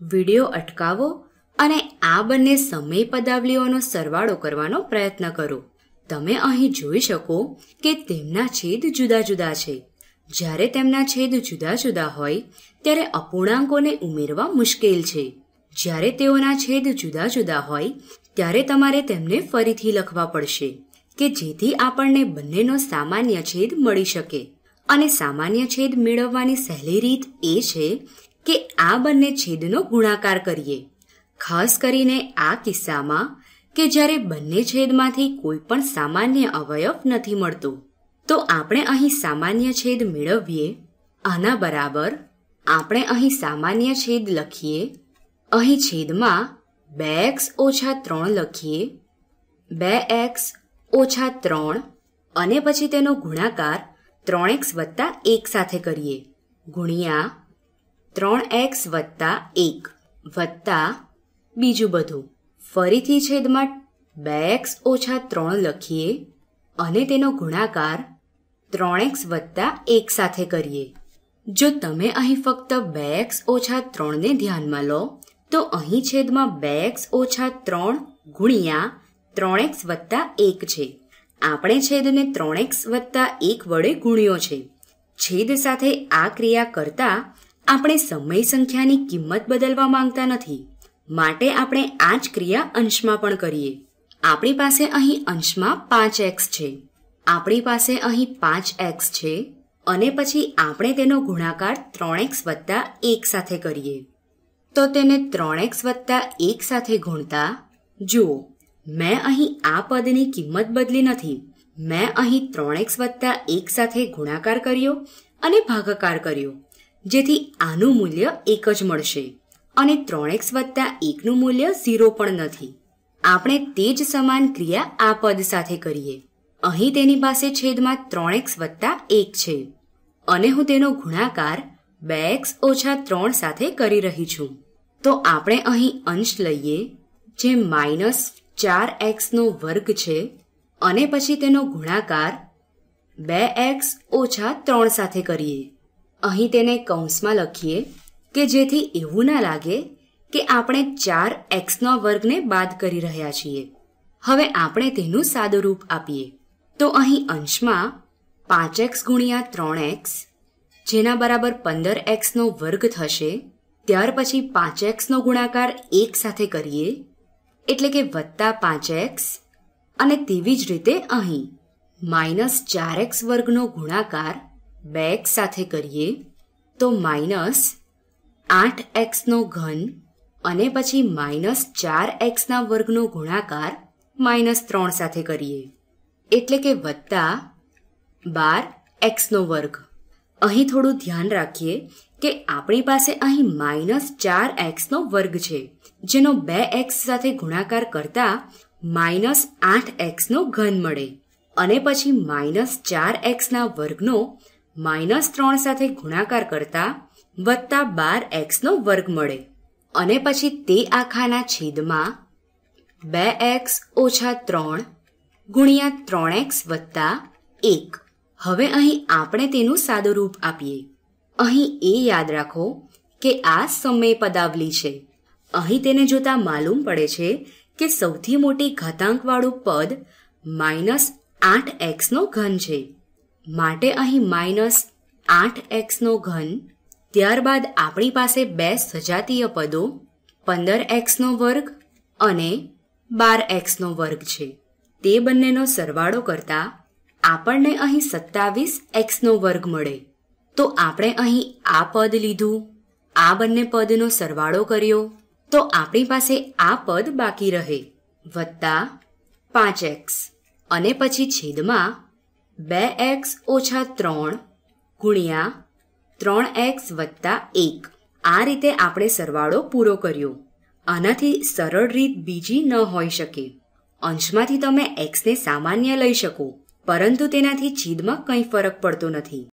video અટકાવો અને આ બંને સમય પદાવલીઓનો સરવાળો કરવાનો પ્રયત્ન કરો તમે અહીં જોઈ શકો કે તેમના છેદ જુદા જુદા છે જ્યારે તેમના છેદ જુદા જુદા હોય ત્યારે અપૂર્ણાંકોને ઉમેરવા મુશ્કેલ છે જ્યારે તેઓના છેદ જુદા જુદા હોય ત્યારે તમારે તેમને ફરીથી લખવા પડશે કે જેથી આપણને બંનેનો સામાન્ય છેદ મળી શકે અને સામાન્ય છેદ મેળવવાની સહેલી રીત એ છે કે આ બંને છેદનો ગુણાકાર કરીએ ખાસ કરીને આ કિસ્સામાં કે જ્યારે બંને છેદમાંથી કોઈ પણ સામાન્ય અવયવ નથી મળતો તો આપણે અહીં સામાન્ય છેદ મેળવીએ આના બરાબર આપણે અહીં સામાન્ય છેદ લખીએ અહીં છેદમાં બે એક્સ ઓછા ત્રણ લખીએ બે એક્સ ઓછા ત્રણ અને પછી તેનો ગુણાકાર ત્રણ એક્સ વત્તા એક સાથે કરીએ ગુણ્યા ત્રણ એક્સ વત્તા એક વત્તા બીજું બધું ફરીથી છેદમાં બે એક્સ ઓછા ત્રણ લખીએ અને તેનો ગુણાકાર ત્રણ એક્સ વત્તા એક સાથે કરીએ જો તમે અહીં ફક્ત બે એક્સ ઓછા ત્રણને ધ્યાનમાં લો તો અહીં છેદમાં બે એક્સ ઓછા ત્રણ ગુણ્યા ત્રણ એક્સ વત્તા એક છે આપણે છેદને ત્રણ એક્સ વત્તા એક વડે ગુણ્યો છે છેદ સાથે આ ક્રિયા કરતા આપણે સમય સંખ્યાની કિંમત બદલવા માંગતા નથી માટે આપણે આ જ ક્રિયા અંશમાં પણ કરીએ આપણી પાસે અહીં અંશમાં પાંચ એક્સ છે આપણી પાસે અહીં પાંચ એક્સ છે અને પછી આપણે તેનો ગુણાકાર ત્રણ એક્સ વત્તા એક સાથે કરીએ તો તેને ત્રણ એક્સ વત્તા એક સાથે ગુણતા જુઓ મેં અહીં આ પદની કિંમત બદલી નથી મેં અહીં ત્રણ એક્સ વત્તા એક સાથે ગુણાકાર કર્યો અને ભાગાકાર કર્યો જેથી આનું મૂલ્ય એક જ મળશે અને ત્રણ એક્સ વત્તા એકનું મૂલ્ય ઝીરો પણ નથી આપણે તે જ સમાન ક્રિયા આ પદ સાથે કરીએ અહીં તેની પાસે છેદમાં ત્રણ એક્સ વત્તા એક છે અને હું તેનો ગુણાકાર બે એક્સ ઓછા ત્રણ સાથે કરી રહી છું તો આપણે અહીં અંશ લઈએ જે માઇનસ ચાર એક્સનો વર્ગ છે અને પછી તેનો ગુણાકાર બે એક્સ ઓછા ત્રણ સાથે કરીએ અહીં તેને કૌંસમાં લખીએ કે જેથી એવું ના લાગે કે આપણે ચાર એક્સનો વર્ગને બાદ કરી રહ્યા છીએ હવે આપણે તેનું સાદું રૂપ આપીએ તો અહીં અંશમાં પાંચ એક્સ ગુણ્યા ત્રણ એક્સ જેના બરાબર પંદર એક્સનો વર્ગ થશે ત્યાર પછી પાંચ એક્સનો ગુણાકાર એક સાથે કરીએ એટલે કે વત્તા પાંચ એક્સ અને તેવી જ રીતે અહીં માઇનસ ચાર એક્સ વર્ગનો ગુણાકાર બે એક્સ સાથે કરીએ તો માઇનસ આઠ એક્સનો ઘન અને પછી માઇનસ ચાર એક્સના વર્ગનો ગુણાકાર માઇનસ ત્રણ સાથે કરીએ એટલે કે વત્તા બાર એક્સનો વર્ગ અહીં થોડું ધ્યાન રાખીએ કે આપણી પાસે અહીં માઇનસ ચાર એક્સનો વર્ગ છે જેનો બે એક્સ સાથે ગુણાકાર કરતા માઇનસ આઠ એક્સનો ઘન મળે અને પછી માઇનસ ચાર એક્સના વર્ગનો માઇનસ ત્રણ સાથે ગુણાકાર કરતા વત્તા બાર એક્સનો વર્ગ મળે અને પછી તે આખાના છેદમાં બે એક્સ ઓછા ત્રણ ગુણ્યા ત્રણ એક્સ વત્તા એક હવે અહીં આપણે તેનું સાદું રૂપ આપીએ અહીં એ યાદ રાખો કે આ સમય પદાવલી છે અહીં તેને જોતા માલુમ પડે છે કે સૌથી મોટી ઘાતાંકવાળું પદ માઇનસ આઠ એક્સનો ઘન છે માટે અહીં માઇનસ આઠ એક્સનો ઘન ત્યારબાદ આપણી પાસે બે સજાતીય પદો પંદર એક્સનો વર્ગ અને બાર એક્સનો વર્ગ છે તે બંનેનો સરવાળો કરતા આપણને અહીં સત્તાવીસ એક્સનો વર્ગ મળે તો આપણે અહીં આ પદ લીધું આ બંને પદનો સરવાળો કર્યો તો આપણી પાસે આ પદ બાકી રહે વત્તા પાંચ એક્સ અને પછી છેદમાં બે એક્સ ઓછા ત્રણ ગુણ્યા ત્રણ એક્સ વત્તા એક આ રીતે આપણે સરવાળો પૂરો કર્યો આનાથી સરળ રીત બીજી ન હોઈ શકે અંશમાંથી તમે એક્સને સામાન્ય લઈ શકો પરંતુ તેનાથી છીદમાં કંઈ ફરક પડતો નથી